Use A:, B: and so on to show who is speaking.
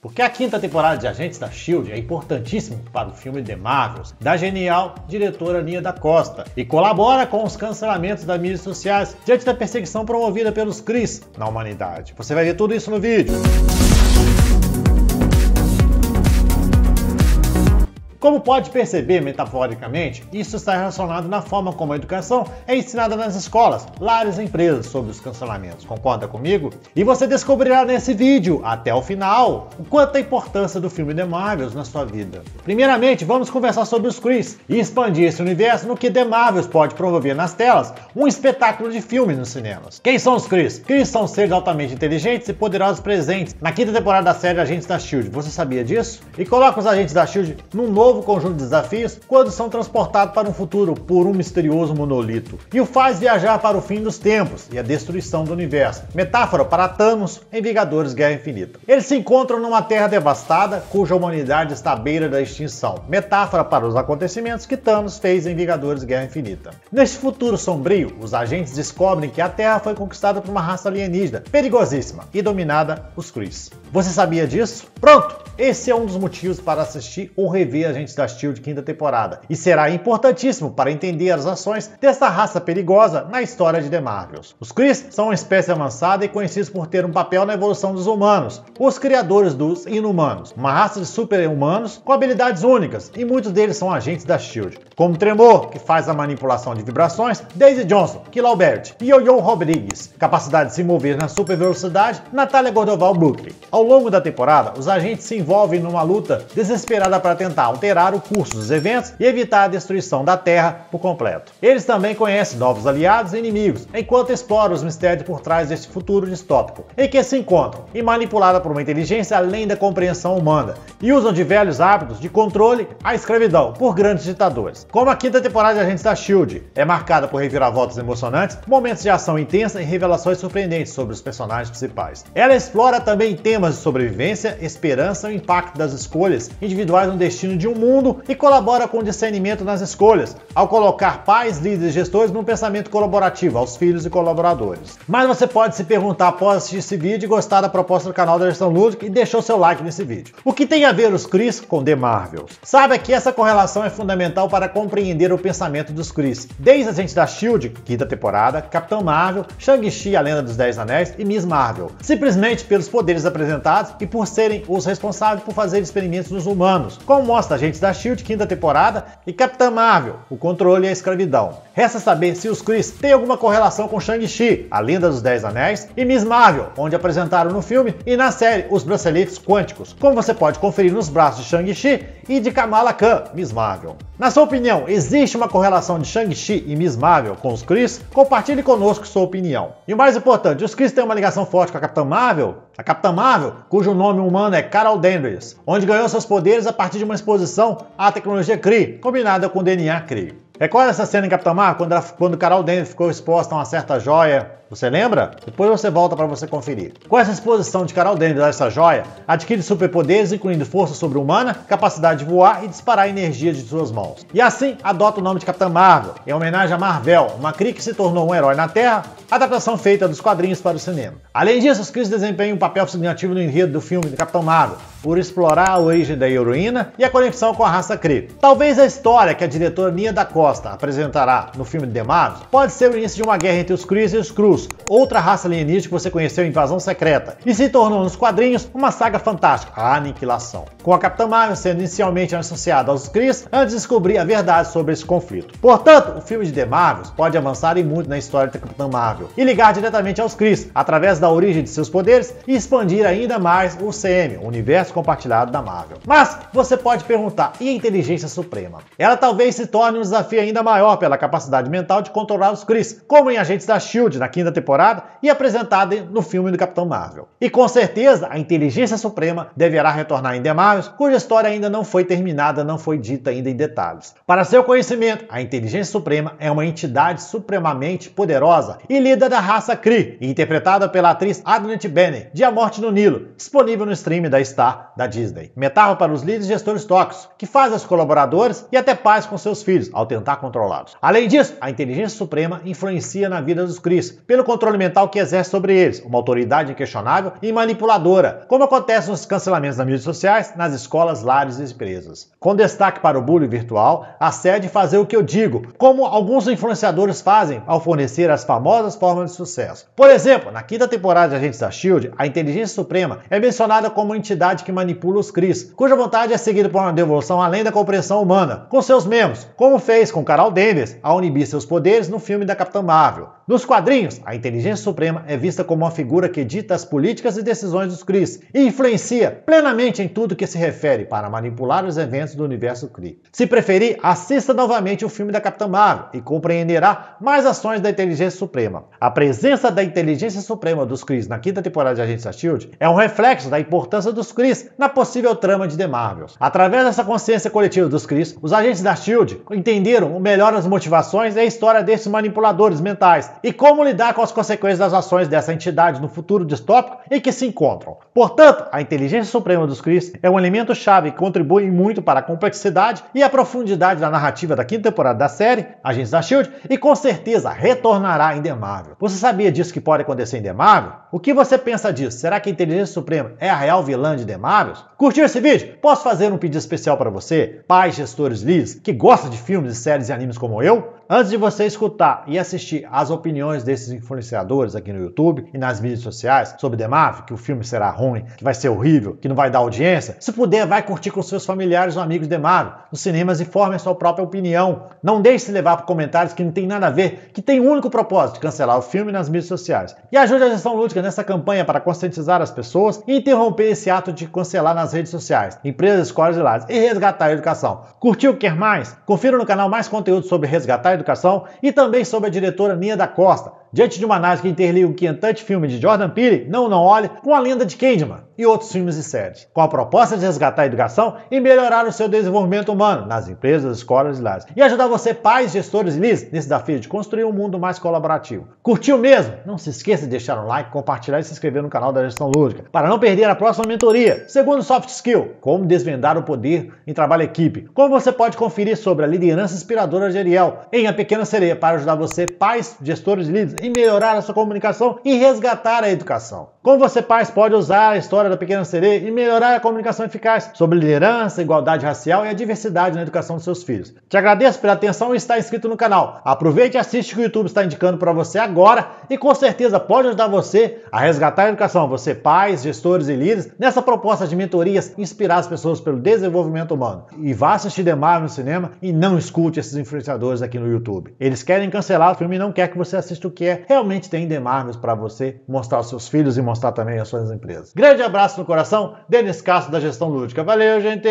A: Porque a quinta temporada de Agentes da Shield é importantíssima para o filme The Marvels, da genial diretora Nia da Costa, e colabora com os cancelamentos das mídias sociais diante da perseguição promovida pelos Cris na humanidade. Você vai ver tudo isso no vídeo. Como pode perceber metaforicamente, isso está relacionado na forma como a educação é ensinada nas escolas, lares e empresas sobre os cancelamentos. Concorda comigo? E você descobrirá nesse vídeo, até o final, o quanto a importância do filme The Marvels na sua vida. Primeiramente, vamos conversar sobre os Chris e expandir esse universo no que The Marvels pode promover nas telas um espetáculo de filmes nos cinemas. Quem são os Chris? Chris são seres altamente inteligentes e poderosos presentes na quinta temporada da série Agentes da SHIELD. Você sabia disso? E coloca os Agentes da SHIELD num novo novo conjunto de desafios quando são transportados para um futuro por um misterioso monolito e o faz viajar para o fim dos tempos e a destruição do universo. Metáfora para Thanos em Vingadores Guerra Infinita. Eles se encontram numa terra devastada cuja humanidade está à beira da extinção. Metáfora para os acontecimentos que Thanos fez em Vingadores Guerra Infinita. Neste futuro sombrio, os agentes descobrem que a Terra foi conquistada por uma raça alienígena perigosíssima e dominada os Kree. Você sabia disso? Pronto! Esse é um dos motivos para assistir ou rever Agentes da Shield quinta temporada, e será importantíssimo para entender as ações dessa raça perigosa na história de The Marvels. Os Kree são uma espécie avançada e conhecidos por ter um papel na evolução dos humanos, os criadores dos Inumanos, uma raça de super-humanos com habilidades únicas, e muitos deles são agentes da Shield, como Tremor, que faz a manipulação de vibrações, Daisy Johnson, Kill e Yo-Yo Rodrigues, capacidade de se mover na super velocidade, Natália Gordoval Brooklyn. Ao longo da temporada, os agentes se envolvem numa luta desesperada para tentar alterar o curso dos eventos e evitar a destruição da Terra por completo. Eles também conhecem novos aliados e inimigos, enquanto exploram os mistérios por trás deste futuro distópico, em que se encontram e manipulada por uma inteligência além da compreensão humana, e usam de velhos hábitos de controle à escravidão por grandes ditadores. Como a quinta temporada de Agentes da SHIELD é marcada por reviravoltas emocionantes, momentos de ação intensa e revelações surpreendentes sobre os personagens principais. Ela explora também temas de sobrevivência, esperança e o impacto das escolhas individuais no destino de um mundo e colabora com discernimento nas escolhas, ao colocar pais, líderes e gestores num pensamento colaborativo aos filhos e colaboradores. Mas você pode se perguntar após assistir esse vídeo e gostar da proposta do canal da Gestão Lúdica e deixou seu like nesse vídeo. O que tem a ver os Chris com The Marvels? Sabe que essa correlação é fundamental para compreender o pensamento dos Chris, desde a gente da SHIELD, quinta temporada, Capitão Marvel, Shang-Chi, a Lenda dos Dez Anéis e Miss Marvel, simplesmente pelos poderes apresentados apresentados e por serem os responsáveis por fazer experimentos nos humanos, como mostra Agentes da Shield, quinta temporada, e Capitã Marvel, o controle e a escravidão. Resta saber se os Chris têm alguma correlação com Shang-Chi, a lenda dos Dez Anéis, e Miss Marvel, onde apresentaram no filme e na série os braceletes quânticos, como você pode conferir nos braços de Shang-Chi e de Kamala Khan, Miss Marvel. Na sua opinião, existe uma correlação de Shang-Chi e Miss Marvel com os Chris? Compartilhe conosco sua opinião. E o mais importante, os Chris têm uma ligação forte com a Capitã Marvel? A Capitã Marvel, cujo nome humano é Carol Danvers, onde ganhou seus poderes a partir de uma exposição à tecnologia Kree, combinada com o DNA Kree. Recorda essa cena em Capitã Marvel, quando, ela, quando Carol Danvers ficou exposta a uma certa joia você lembra? Depois você volta para você conferir. Com essa exposição de Carol Denver essa joia, adquire superpoderes, incluindo força sobre-humana, capacidade de voar e disparar energia de suas mãos. E assim, adota o nome de Capitã Marvel, em homenagem a Marvel, uma cri que se tornou um herói na Terra, adaptação feita dos quadrinhos para o cinema. Além disso, os Chris desempenham um papel significativo no enredo do filme do Capitão Marvel, por explorar a origem da heroína e a conexão com a raça Kree. Talvez a história que a diretora Nia da Costa apresentará no filme The Marvel pode ser o início de uma guerra entre os Kree e os Cruz outra raça alienígena que você conheceu em Invasão Secreta, e se tornou nos quadrinhos uma saga fantástica, a Aniquilação. Com a Capitã Marvel sendo inicialmente associada aos Kree, antes de descobrir a verdade sobre esse conflito. Portanto, o filme de The Marvels pode avançar e muito na história da Capitã Marvel e ligar diretamente aos Kree, através da origem de seus poderes e expandir ainda mais o CM, o universo compartilhado da Marvel. Mas você pode perguntar, e a inteligência suprema? Ela talvez se torne um desafio ainda maior pela capacidade mental de controlar os Kree, como em Agentes da Shield na quinta temporada e apresentada no filme do Capitão Marvel. E com certeza, a Inteligência Suprema deverá retornar em The Marvels, cuja história ainda não foi terminada, não foi dita ainda em detalhes. Para seu conhecimento, a Inteligência Suprema é uma entidade supremamente poderosa e líder da raça Kree, interpretada pela atriz Adnet Bennett, de A Morte no Nilo, disponível no stream da Star da Disney. Metáfora para os líderes gestores tóxicos, que fazem os colaboradores e até pais com seus filhos, ao tentar controlá-los. Além disso, a Inteligência Suprema influencia na vida dos Kree. pelo pelo controle mental que exerce sobre eles, uma autoridade inquestionável e manipuladora, como acontece nos cancelamentos nas mídias sociais, nas escolas, lares e empresas. Com destaque para o bullying virtual, a sede fazer o que eu digo, como alguns influenciadores fazem ao fornecer as famosas formas de sucesso. Por exemplo, na quinta temporada de Agentes da Shield, a Inteligência Suprema é mencionada como uma entidade que manipula os Cris, cuja vontade é seguida por uma devolução além da compreensão humana, com seus membros, como fez com Carol Danvers ao inibir seus poderes no filme da Capitã Marvel. Nos quadrinhos, a inteligência suprema é vista como uma figura que dita as políticas e decisões dos Cris e influencia plenamente em tudo que se refere para manipular os eventos do universo Kree. Se preferir, assista novamente o filme da Capitã Marvel e compreenderá mais ações da inteligência suprema. A presença da inteligência suprema dos Cris na quinta temporada de Agentes da Shield é um reflexo da importância dos Cris na possível trama de The Marvels. Através dessa consciência coletiva dos Cris, os agentes da Shield entenderam melhor as motivações e a história desses manipuladores mentais e como lidar com com as consequências das ações dessa entidade no futuro distópico em que se encontram. Portanto, a inteligência suprema dos Chris é um elemento chave que contribui muito para a complexidade e a profundidade da narrativa da quinta temporada da série, Agentes da Shield, e com certeza retornará em The Marvel. Você sabia disso que pode acontecer em The Marvel? O que você pensa disso? Será que a inteligência suprema é a real vilã de The Marvel? Curtiu esse vídeo? Posso fazer um pedido especial para você, pais gestores livres que gosta de filmes, séries e animes como eu? Antes de você escutar e assistir as opiniões desses influenciadores aqui no YouTube e nas mídias sociais sobre The Mafia, que o filme será ruim, que vai ser horrível, que não vai dar audiência, se puder, vai curtir com seus familiares ou amigos de Mafia nos cinemas e forme a sua própria opinião. Não deixe se levar por comentários que não tem nada a ver, que tem um único propósito, cancelar o filme nas mídias sociais. E ajude a gestão lúdica nessa campanha para conscientizar as pessoas e interromper esse ato de cancelar nas redes sociais, empresas, escolas e lares e resgatar a educação. Curtiu? Quer mais? Confira no canal mais conteúdo sobre resgatar Educação e também sobre a diretora Nia da Costa, diante de uma análise que interliga o Quentante filme de Jordan Peele, Não Não Olhe, com a lenda de Candyman e outros filmes e séries, com a proposta de resgatar a educação e melhorar o seu desenvolvimento humano nas empresas, escolas e lares, e ajudar você, pais, gestores e líderes, nesse desafio de construir um mundo mais colaborativo. Curtiu mesmo? Não se esqueça de deixar um like, compartilhar e se inscrever no canal da Gestão Lúdica, para não perder a próxima mentoria. Segundo Soft Skill, como desvendar o poder em trabalho equipe, como você pode conferir sobre a liderança inspiradora de Ariel em A Pequena Sereia, para ajudar você, pais, gestores e líderes, em melhorar a sua comunicação e resgatar a educação. Como você, pais, pode usar a história da Pequena Sereia e melhorar a comunicação eficaz sobre liderança, igualdade racial e a diversidade na educação dos seus filhos. Te agradeço pela atenção e estar inscrito no canal. Aproveite e assiste o que o YouTube está indicando para você agora e com certeza pode ajudar você a resgatar a educação, você pais, gestores e líderes, nessa proposta de mentorias inspirar as pessoas pelo desenvolvimento humano. E vá assistir demais no cinema e não escute esses influenciadores aqui no YouTube. Eles querem cancelar o filme e não quer que você assista o que é. Realmente tem demais para você mostrar aos seus filhos e mostrar também às suas empresas. Grande abraço! abraço no coração, Denis Castro da Gestão Lúdica. Valeu, gente!